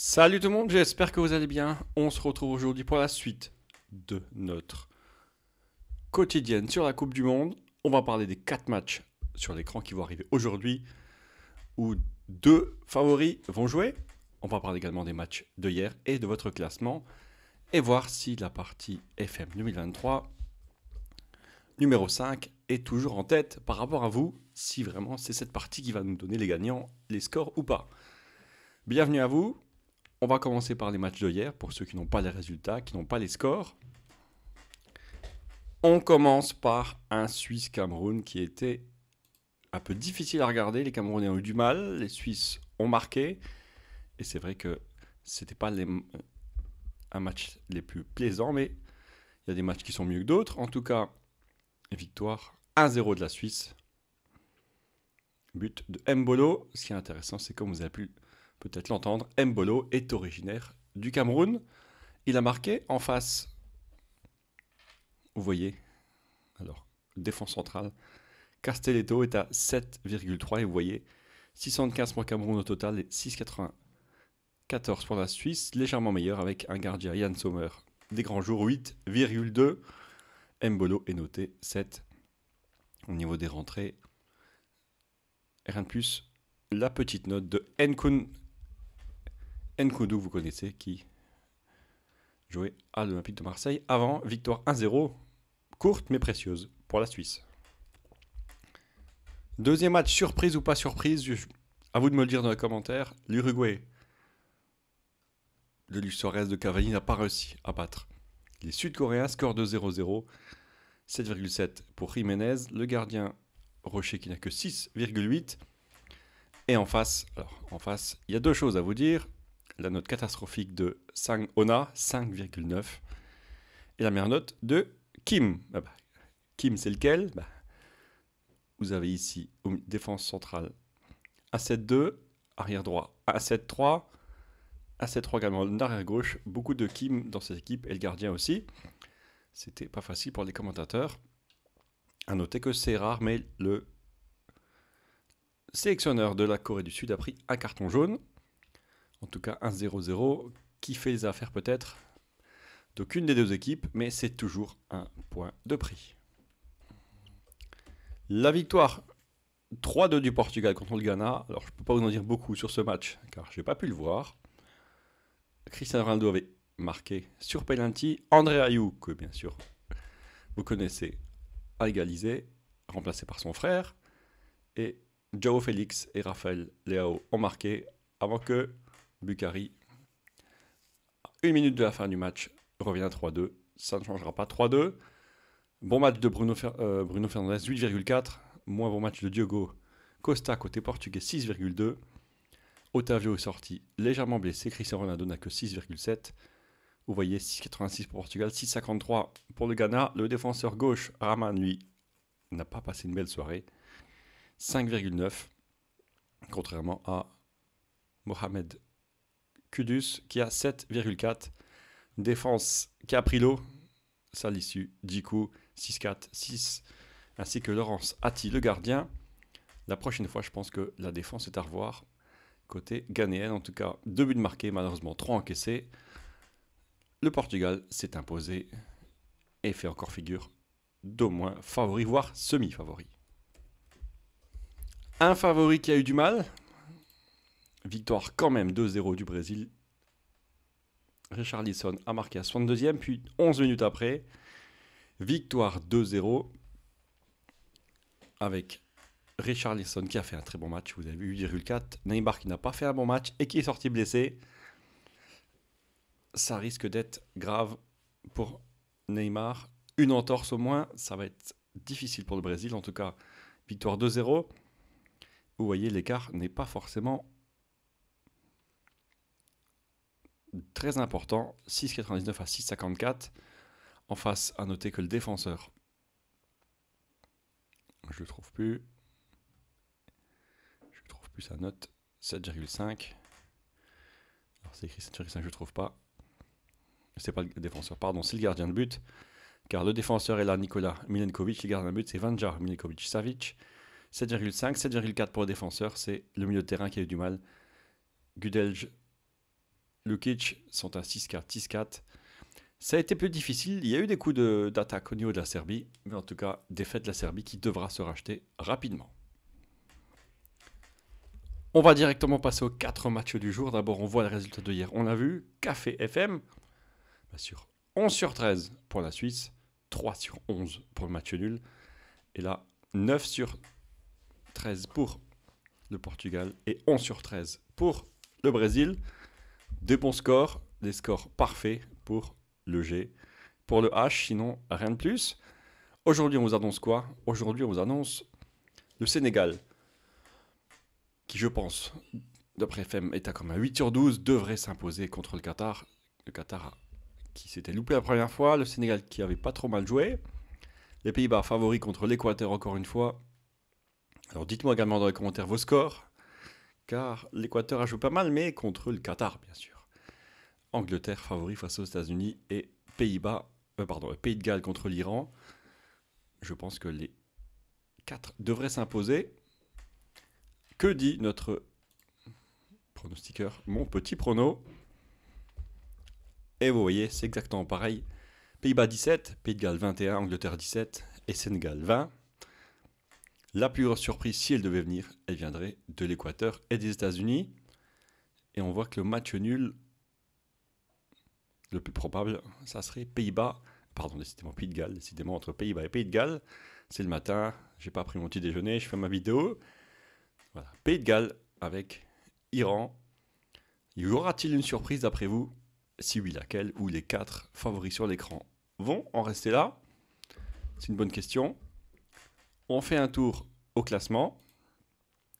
Salut tout le monde, j'espère que vous allez bien. On se retrouve aujourd'hui pour la suite de notre quotidienne sur la Coupe du Monde. On va parler des 4 matchs sur l'écran qui vont arriver aujourd'hui où deux favoris vont jouer. On va parler également des matchs de hier et de votre classement et voir si la partie FM 2023 numéro 5 est toujours en tête par rapport à vous, si vraiment c'est cette partie qui va nous donner les gagnants, les scores ou pas. Bienvenue à vous, on va commencer par les matchs d'hier, pour ceux qui n'ont pas les résultats, qui n'ont pas les scores. On commence par un Suisse-Cameroun qui était un peu difficile à regarder. Les Camerounais ont eu du mal, les Suisses ont marqué. Et c'est vrai que ce c'était pas les, un match les plus plaisants, mais il y a des matchs qui sont mieux que d'autres. En tout cas, victoire 1-0 de la Suisse. But de Mbolo. Ce qui est intéressant, c'est comme vous avez pu peut-être l'entendre, Mbolo est originaire du Cameroun. Il a marqué en face, vous voyez, alors, défense centrale, Castelletto est à 7,3 et vous voyez, 615 pour Cameroun au total et 6,94 pour la Suisse, légèrement meilleur avec un gardien Yann Sommer des grands jours, 8,2. Mbolo est noté 7 au niveau des rentrées. Et rien de plus, la petite note de Nkun Nkoudou, vous connaissez, qui jouait à l'Olympique de Marseille avant. Victoire 1-0, courte mais précieuse pour la Suisse. Deuxième match, surprise ou pas surprise, à vous de me le dire dans les commentaires. L'Uruguay le Luis de Cavani n'a pas réussi à battre. Les Sud-Coréens, score de 0-0, 7,7 pour Jiménez, le gardien Rocher qui n'a que 6,8. Et en face, alors en face, il y a deux choses à vous dire la note catastrophique de Sang Ona, 5,9. Et la meilleure note de Kim. Ah bah, Kim, c'est lequel bah, Vous avez ici, défense centrale, A7-2, arrière droit, A7-3, A7-3 également l'arrière gauche. Beaucoup de Kim dans cette équipe et le gardien aussi. C'était pas facile pour les commentateurs. À noter que c'est rare, mais le sélectionneur de la Corée du Sud a pris un carton jaune. En tout cas, 1-0-0 qui fait les affaires peut-être d'aucune des deux équipes, mais c'est toujours un point de prix. La victoire 3-2 du Portugal contre le Ghana. Alors, je ne peux pas vous en dire beaucoup sur ce match, car je n'ai pas pu le voir. Cristiano Ronaldo avait marqué sur penalty. André Ayou, que bien sûr vous connaissez, a égalisé, remplacé par son frère. Et João Félix et Rafael Leao ont marqué avant que Bukhari. Une minute de la fin du match, revient à 3-2. Ça ne changera pas. 3-2. Bon match de Bruno, euh, Fernandez, 8,4. Moins bon match de Diogo Costa, côté portugais, 6,2. Otavio est sorti légèrement blessé. Cristiano Ronaldo n'a que 6,7. Vous voyez, 6,86 pour Portugal, 6,53 pour le Ghana. Le défenseur gauche, Raman, lui, n'a pas passé une belle soirée. 5,9, contrairement à Mohamed Kudus qui a 7,4. Défense l'eau, ça l'issue, 10 coups, 6-4, 6, ainsi que Laurence Atti, le gardien. La prochaine fois, je pense que la défense est à revoir. Côté Ghanéen en tout cas, deux buts marqués, malheureusement trois encaissés. Le Portugal s'est imposé et fait encore figure d'au moins favori, voire semi-favori. Un favori qui a eu du mal, Victoire quand même 2-0 du Brésil. Richard Lisson a marqué à 62e, puis 11 minutes après, victoire 2-0 avec Richard Lisson qui a fait un très bon match, vous avez vu 4. Neymar qui n'a pas fait un bon match et qui est sorti blessé. Ça risque d'être grave pour Neymar. Une entorse au moins, ça va être difficile pour le Brésil, en tout cas victoire 2-0. Vous voyez, l'écart n'est pas forcément très important, 6,99 à 6,54. En face, à noter que le défenseur, je le trouve plus, je trouve plus sa note, 7,5. Alors c'est écrit 7,5, je ne trouve pas. C'est pas le défenseur, pardon, c'est le gardien de but. Car le défenseur est là, Nicolas Milenkovic, le gardien de but, c'est Vanja Milenkovic-Savic. 7,5, 7,4 pour le défenseur, c'est le milieu de terrain qui a eu du mal. Gudelj Lukic sont à 6-4, 6-4. Ça a été plus difficile. Il y a eu des coups d'attaque au niveau de la Serbie, mais en tout cas, défaite de la Serbie qui devra se racheter rapidement. On va directement passer aux 4 matchs du jour. D'abord, on voit les résultats de hier. On a vu, Café FM, bah, sur 11 sur 13 pour la Suisse, 3 sur 11 pour le match nul, et là, 9 sur 13 pour le Portugal et 11 sur 13 pour le Brésil. Deux bons scores, des scores parfaits pour le G. Pour le H, sinon rien de plus. Aujourd'hui, on vous annonce quoi Aujourd'hui, on vous annonce le Sénégal, qui, je pense, d'après FM, est à comme à 8 sur 12 devrait s'imposer contre le Qatar. Le Qatar qui s'était loupé la première fois, le Sénégal qui avait pas trop mal joué, les Pays-Bas favoris contre l'Équateur encore une fois. Alors dites-moi également dans les commentaires vos scores, car l'Équateur a joué pas mal, mais contre le Qatar, bien sûr. Angleterre favori face aux États-Unis et Pays-Bas, euh, pardon, Pays de Galles contre l'Iran. Je pense que les quatre devraient s'imposer. Que dit notre pronostiqueur, mon petit prono Et vous voyez, c'est exactement pareil. Pays-Bas 17, Pays de Galles 21, Angleterre 17 et Sénégal 20. La plus grosse surprise, si elle devait venir, elle viendrait de l'Équateur et des États-Unis. Et on voit que le match nul, le plus probable, ça serait Pays-Bas, pardon, décidément Pays de Galles, décidément entre Pays-Bas et Pays de Galles. C'est le matin, j'ai pas pris mon petit déjeuner, je fais ma vidéo. Voilà, Pays de Galles avec Iran. Y aura-t-il une surprise d'après vous Si oui, laquelle Ou les quatre favoris sur l'écran vont en rester là C'est une bonne question. On fait un tour au classement.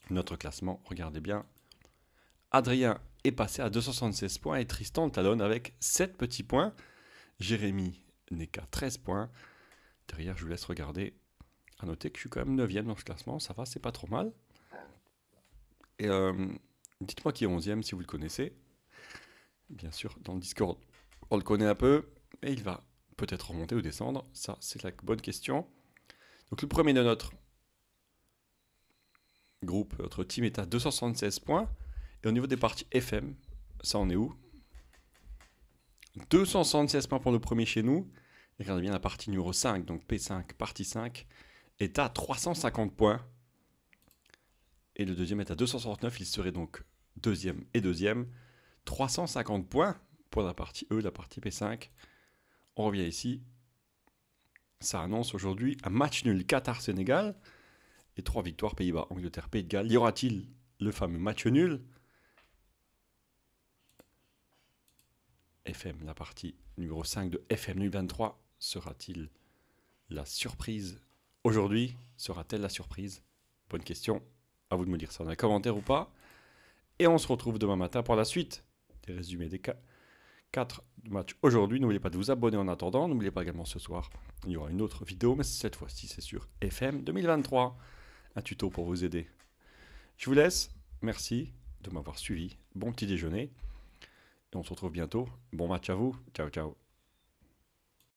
Notre classement, regardez bien. Adrien est passé à 276 points et Tristan talonne avec 7 petits points. Jérémy n'est qu'à 13 points. Derrière, je vous laisse regarder. À noter que je suis quand même 9 dans ce classement, ça va, c'est pas trop mal. Et euh, dites-moi qui est 11e si vous le connaissez. Bien sûr, dans le Discord, on le connaît un peu, et il va peut-être remonter ou descendre. Ça, c'est la bonne question. Donc le premier de notre groupe, notre team est à 276 points. Et au niveau des parties FM, ça en est où 276 points pour le premier chez nous. regardez bien la partie numéro 5, donc P5, partie 5, est à 350 points. Et le deuxième est à 269, il serait donc deuxième et deuxième. 350 points pour la partie E, la partie P5. On revient ici, ça annonce aujourd'hui un match nul Qatar-Sénégal et trois victoires Pays-Bas-Angleterre-Pays de Galles. Y aura-t-il le fameux match nul FM, la partie numéro 5 de FM 23, sera-t-il la surprise aujourd'hui Sera-t-elle la surprise Bonne question. À vous de me dire ça dans les commentaires ou pas. Et on se retrouve demain matin pour la suite des résumés des cas. 4 matchs aujourd'hui. N'oubliez pas de vous abonner en attendant. N'oubliez pas également ce soir, il y aura une autre vidéo, mais cette fois-ci c'est sur FM 2023. Un tuto pour vous aider. Je vous laisse. Merci de m'avoir suivi. Bon petit déjeuner. Et on se retrouve bientôt. Bon match à vous. Ciao, ciao.